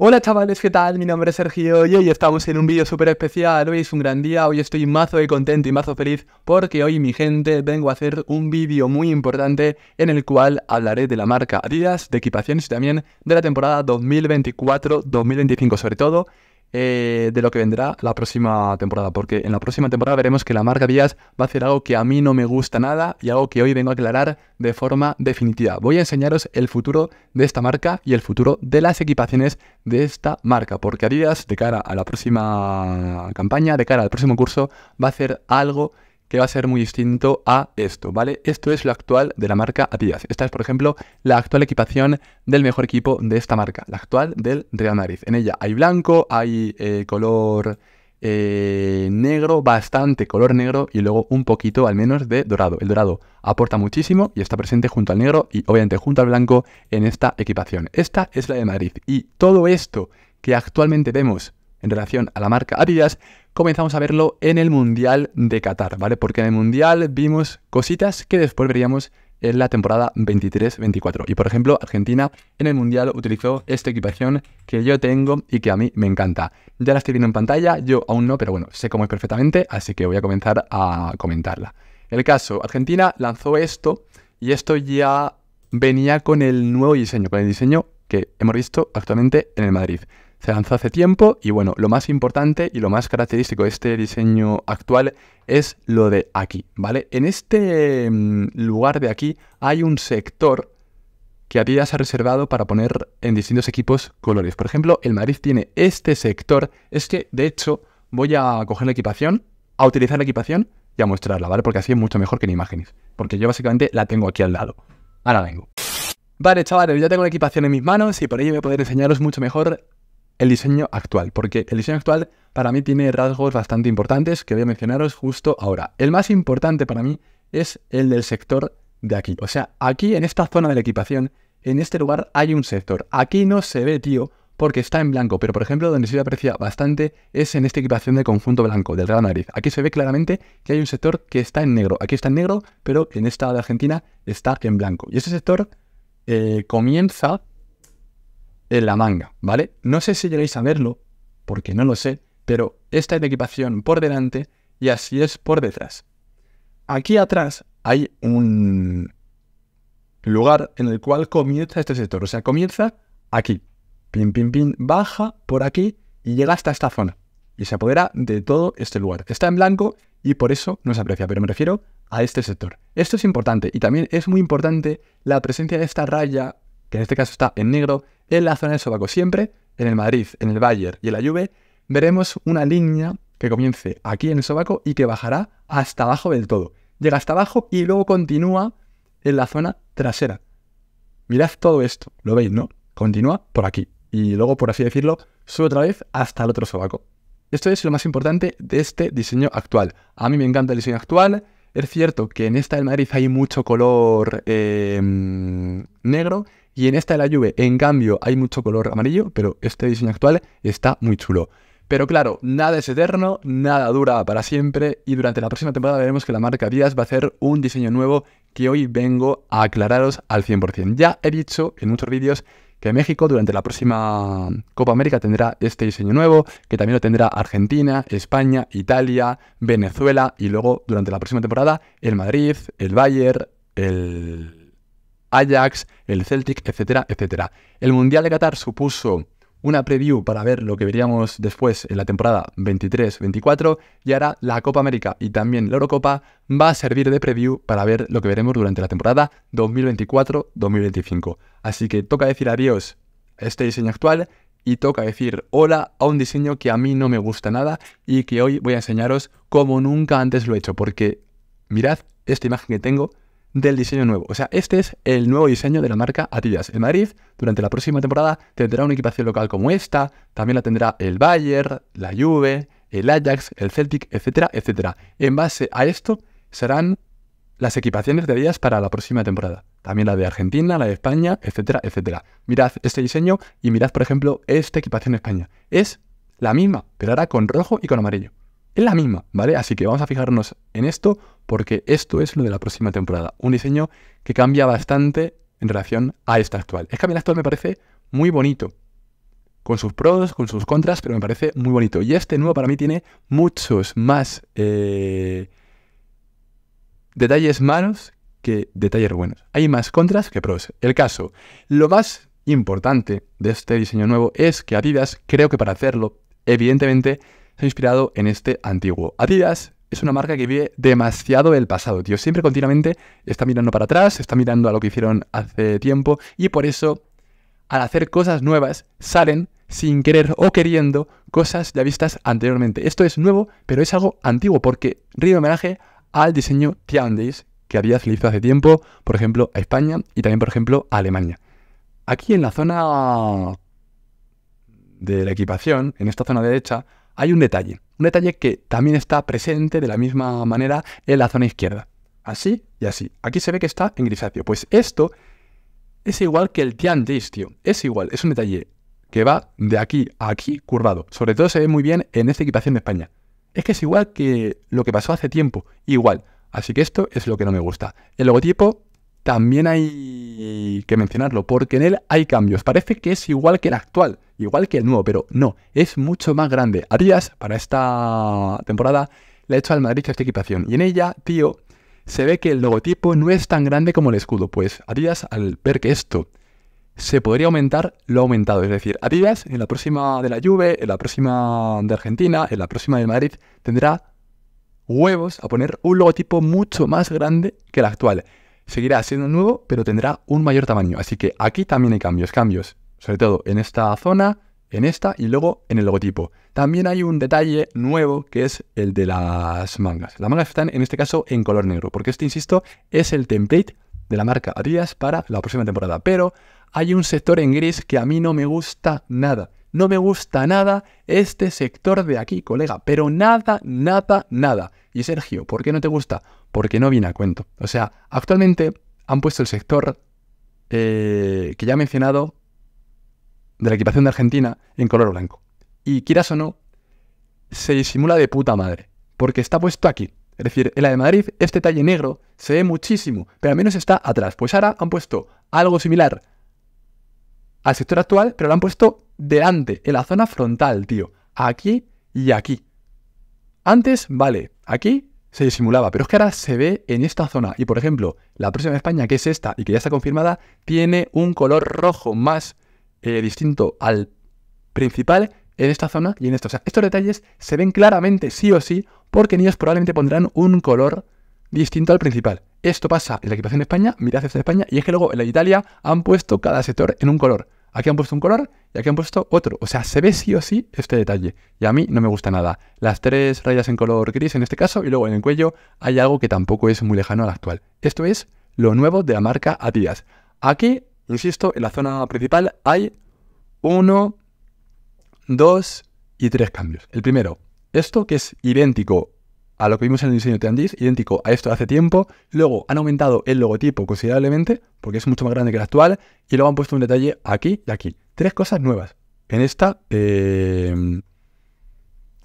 Hola chavales, ¿qué tal? Mi nombre es Sergio y hoy estamos en un vídeo súper especial. Hoy es un gran día, hoy estoy mazo de contento y mazo feliz porque hoy, mi gente, vengo a hacer un vídeo muy importante en el cual hablaré de la marca Adidas, de equipaciones y también de la temporada 2024-2025 sobre todo eh, de lo que vendrá la próxima temporada, porque en la próxima temporada veremos que la marca Díaz va a hacer algo que a mí no me gusta nada y algo que hoy vengo a aclarar de forma definitiva. Voy a enseñaros el futuro de esta marca y el futuro de las equipaciones de esta marca, porque Díaz de cara a la próxima campaña, de cara al próximo curso, va a hacer algo que va a ser muy distinto a esto, ¿vale? Esto es lo actual de la marca Adidas. Esta es, por ejemplo, la actual equipación del mejor equipo de esta marca, la actual del Real Madrid. En ella hay blanco, hay eh, color eh, negro, bastante color negro y luego un poquito al menos de dorado. El dorado aporta muchísimo y está presente junto al negro y obviamente junto al blanco en esta equipación. Esta es la de Madrid y todo esto que actualmente vemos en relación a la marca Adidas comenzamos a verlo en el Mundial de Qatar, ¿vale? Porque en el Mundial vimos cositas que después veríamos en la temporada 23-24. Y por ejemplo, Argentina en el Mundial utilizó esta equipación que yo tengo y que a mí me encanta. Ya la estoy viendo en pantalla, yo aún no, pero bueno, sé cómo es perfectamente, así que voy a comenzar a comentarla. El caso, Argentina lanzó esto y esto ya venía con el nuevo diseño, con el diseño que hemos visto actualmente en el Madrid. Se lanzó hace tiempo y bueno, lo más importante y lo más característico de este diseño actual es lo de aquí, ¿vale? En este mm, lugar de aquí hay un sector que a ti ya se ha reservado para poner en distintos equipos colores. Por ejemplo, el Madrid tiene este sector. Es que, de hecho, voy a coger la equipación, a utilizar la equipación y a mostrarla, ¿vale? Porque así es mucho mejor que en imágenes. Porque yo básicamente la tengo aquí al lado. Ahora vengo. Vale, chavales, ya tengo la equipación en mis manos y por ello voy a poder enseñaros mucho mejor el diseño actual, porque el diseño actual para mí tiene rasgos bastante importantes que voy a mencionaros justo ahora. El más importante para mí es el del sector de aquí. O sea, aquí en esta zona de la equipación, en este lugar hay un sector. Aquí no se ve, tío, porque está en blanco, pero por ejemplo donde se aprecia bastante es en esta equipación de conjunto blanco del Real Madrid. Aquí se ve claramente que hay un sector que está en negro. Aquí está en negro, pero en esta de Argentina está en blanco. Y ese sector eh, comienza en la manga, ¿vale? No sé si llegáis a verlo, porque no lo sé, pero esta es la equipación por delante y así es por detrás. Aquí atrás hay un lugar en el cual comienza este sector, o sea, comienza aquí, pin, pin, pin, baja por aquí y llega hasta esta zona y se apodera de todo este lugar. Está en blanco y por eso no se aprecia, pero me refiero a este sector. Esto es importante y también es muy importante la presencia de esta raya, que en este caso está en negro, en la zona del sobaco. Siempre en el Madrid, en el Bayern y en la Juve veremos una línea que comience aquí en el sobaco y que bajará hasta abajo del todo. Llega hasta abajo y luego continúa en la zona trasera. Mirad todo esto, lo veis, ¿no? Continúa por aquí y luego, por así decirlo, sube otra vez hasta el otro sobaco. Esto es lo más importante de este diseño actual. A mí me encanta el diseño actual. Es cierto que en esta del Madrid hay mucho color eh, mm, negro y en esta de la Juve, en cambio, hay mucho color amarillo, pero este diseño actual está muy chulo. Pero claro, nada es eterno, nada dura para siempre y durante la próxima temporada veremos que la marca Díaz va a hacer un diseño nuevo que hoy vengo a aclararos al 100%. Ya he dicho en muchos vídeos que México durante la próxima Copa América tendrá este diseño nuevo, que también lo tendrá Argentina, España, Italia, Venezuela y luego durante la próxima temporada el Madrid, el Bayern, el Ajax, el Celtic, etcétera, etcétera. El Mundial de Qatar supuso una preview para ver lo que veríamos después en la temporada 23-24 y ahora la Copa América y también la Eurocopa va a servir de preview para ver lo que veremos durante la temporada 2024-2025. Así que toca decir adiós a este diseño actual y toca decir hola a un diseño que a mí no me gusta nada y que hoy voy a enseñaros como nunca antes lo he hecho porque mirad esta imagen que tengo del diseño nuevo. O sea, este es el nuevo diseño de la marca Adidas. El Madrid durante la próxima temporada tendrá una equipación local como esta, también la tendrá el Bayern, la Juve, el Ajax, el Celtic, etcétera, etcétera. En base a esto serán las equipaciones de Adidas para la próxima temporada. También la de Argentina, la de España, etcétera, etcétera. Mirad este diseño y mirad, por ejemplo, esta equipación de España. Es la misma, pero ahora con rojo y con amarillo es la misma, ¿vale? Así que vamos a fijarnos en esto porque esto es lo de la próxima temporada. Un diseño que cambia bastante en relación a esta actual. Es que a mí actual me parece muy bonito. Con sus pros, con sus contras, pero me parece muy bonito. Y este nuevo para mí tiene muchos más eh, detalles malos que detalles buenos. Hay más contras que pros. El caso, lo más importante de este diseño nuevo es que Adidas, creo que para hacerlo, evidentemente se ha inspirado en este antiguo. Adidas es una marca que vive demasiado el pasado, tío. Siempre continuamente está mirando para atrás, está mirando a lo que hicieron hace tiempo y por eso al hacer cosas nuevas salen sin querer o queriendo cosas ya vistas anteriormente. Esto es nuevo, pero es algo antiguo porque rinde homenaje al diseño tiandis que había hizo hace tiempo, por ejemplo, a España y también, por ejemplo, a Alemania. Aquí en la zona de la equipación, en esta zona derecha, hay un detalle, un detalle que también está presente de la misma manera en la zona izquierda. Así y así. Aquí se ve que está en grisáceo. Pues esto es igual que el de tío. Es igual, es un detalle que va de aquí a aquí curvado. Sobre todo se ve muy bien en esta equipación de España. Es que es igual que lo que pasó hace tiempo. Igual. Así que esto es lo que no me gusta. El logotipo también hay que mencionarlo, porque en él hay cambios. Parece que es igual que el actual, igual que el nuevo, pero no, es mucho más grande. Arias, para esta temporada, le ha hecho al Madrid esta equipación. Y en ella, tío, se ve que el logotipo no es tan grande como el escudo. Pues Adidas, al ver que esto se podría aumentar, lo ha aumentado. Es decir, Adidas en la próxima de la Juve, en la próxima de Argentina, en la próxima de Madrid, tendrá huevos a poner un logotipo mucho más grande que el actual seguirá siendo nuevo, pero tendrá un mayor tamaño. Así que aquí también hay cambios, cambios, sobre todo en esta zona, en esta y luego en el logotipo. También hay un detalle nuevo que es el de las mangas. Las mangas están en este caso en color negro, porque este, insisto, es el template de la marca Adidas para la próxima temporada. Pero hay un sector en gris que a mí no me gusta nada. No me gusta nada este sector de aquí, colega, pero nada, nada, nada. Y Sergio, ¿por qué no te gusta? porque no viene a cuento. O sea, actualmente han puesto el sector eh, que ya he mencionado de la equipación de Argentina en color blanco. Y quieras o no, se disimula de puta madre, porque está puesto aquí. Es decir, en la de Madrid, este talle negro se ve muchísimo, pero al menos está atrás. Pues ahora han puesto algo similar al sector actual, pero lo han puesto delante, en la zona frontal, tío. Aquí y aquí. Antes, vale, aquí se disimulaba, pero es que ahora se ve en esta zona. Y por ejemplo, la próxima España, que es esta y que ya está confirmada, tiene un color rojo más eh, distinto al principal en esta zona y en esta. O sea, estos detalles se ven claramente sí o sí porque en ellos probablemente pondrán un color distinto al principal. Esto pasa en la equipación de España, mirad esto de España, y es que luego en la Italia han puesto cada sector en un color. Aquí han puesto un color y aquí han puesto otro. O sea, se ve sí o sí este detalle. Y a mí no me gusta nada. Las tres rayas en color gris en este caso y luego en el cuello hay algo que tampoco es muy lejano al actual. Esto es lo nuevo de la marca Adidas. Aquí, insisto, en la zona principal hay uno, dos y tres cambios. El primero, esto que es idéntico a lo que vimos en el diseño de Andis, idéntico a esto de hace tiempo. Luego han aumentado el logotipo considerablemente, porque es mucho más grande que el actual, y luego han puesto un detalle aquí y aquí. Tres cosas nuevas en esta eh,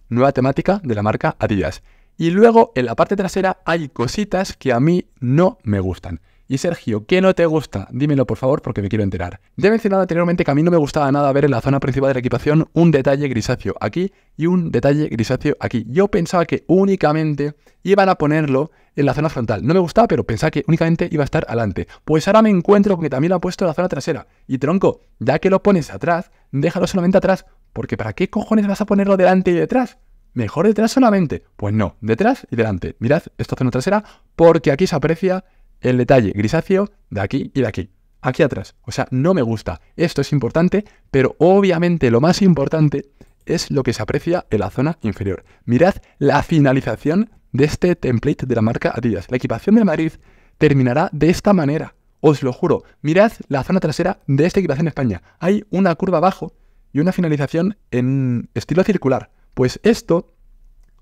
nueva temática de la marca Adidas. Y luego en la parte trasera hay cositas que a mí no me gustan. Y Sergio, ¿qué no te gusta? Dímelo por favor porque me quiero enterar. Ya he mencionado anteriormente que a mí no me gustaba nada ver en la zona principal de la equipación un detalle grisáceo aquí y un detalle grisáceo aquí. Yo pensaba que únicamente iban a ponerlo en la zona frontal. No me gustaba, pero pensaba que únicamente iba a estar adelante. Pues ahora me encuentro con que también lo han puesto en la zona trasera. Y tronco, ya que lo pones atrás, déjalo solamente atrás, porque ¿para qué cojones vas a ponerlo delante y detrás? Mejor detrás solamente. Pues no, detrás y delante. Mirad esta zona trasera porque aquí se aprecia el detalle grisáceo de aquí y de aquí. Aquí atrás. O sea, no me gusta. Esto es importante, pero obviamente lo más importante es lo que se aprecia en la zona inferior. Mirad la finalización de este template de la marca Adidas. La equipación de Madrid terminará de esta manera. Os lo juro, mirad la zona trasera de esta equipación en España. Hay una curva abajo y una finalización en estilo circular. Pues esto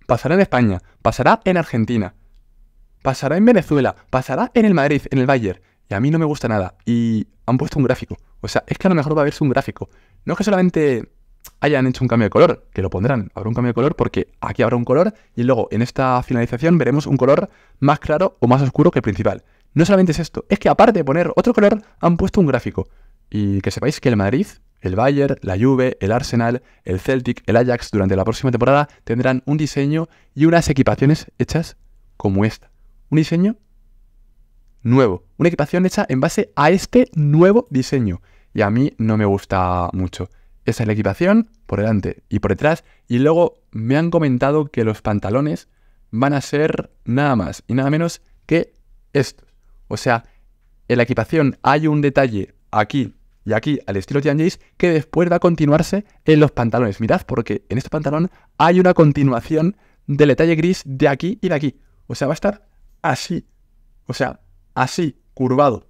pasará en España, pasará en Argentina, pasará en Venezuela, pasará en el Madrid, en el Bayern. Y a mí no me gusta nada. Y han puesto un gráfico. O sea, es que a lo mejor va a verse un gráfico. No es que solamente hayan hecho un cambio de color, que lo pondrán. Habrá un cambio de color porque aquí habrá un color y luego en esta finalización veremos un color más claro o más oscuro que el principal. No solamente es esto, es que aparte de poner otro color, han puesto un gráfico. Y que sepáis que el Madrid, el Bayern, la Juve, el Arsenal, el Celtic, el Ajax durante la próxima temporada tendrán un diseño y unas equipaciones hechas como esta un diseño nuevo, una equipación hecha en base a este nuevo diseño. Y a mí no me gusta mucho. Esa es la equipación por delante y por detrás. Y luego me han comentado que los pantalones van a ser nada más y nada menos que estos. O sea, en la equipación hay un detalle aquí y aquí al estilo Tianjis que después va a continuarse en los pantalones. Mirad, porque en este pantalón hay una continuación del detalle gris de aquí y de aquí. O sea, va a estar así, o sea, así, curvado,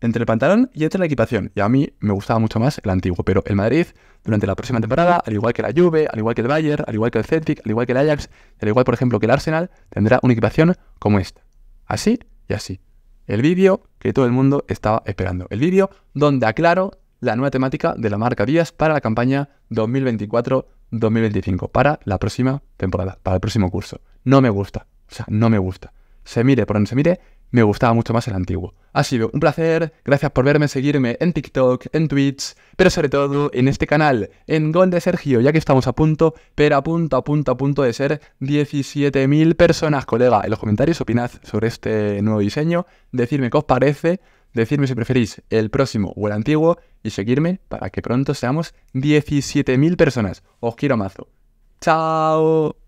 entre el pantalón y entre la equipación. Y a mí me gustaba mucho más el antiguo, pero el Madrid, durante la próxima temporada, al igual que la Juve, al igual que el Bayern, al igual que el Celtic, al igual que el Ajax, al igual, por ejemplo, que el Arsenal, tendrá una equipación como esta. Así y así. El vídeo que todo el mundo estaba esperando. El vídeo donde aclaro la nueva temática de la marca Díaz para la campaña 2024-2025, para la próxima temporada, para el próximo curso. No me gusta, o sea, no me gusta se mire por donde se mire, me gustaba mucho más el antiguo. Ha sido un placer, gracias por verme, seguirme en TikTok, en Twitch, pero sobre todo en este canal, en Gol de Sergio, ya que estamos a punto, pero a punto, a punto, a punto de ser 17.000 personas, colega. En los comentarios opinad sobre este nuevo diseño, decirme qué os parece, decirme si preferís el próximo o el antiguo y seguirme para que pronto seamos 17.000 personas. Os quiero mazo. ¡Chao!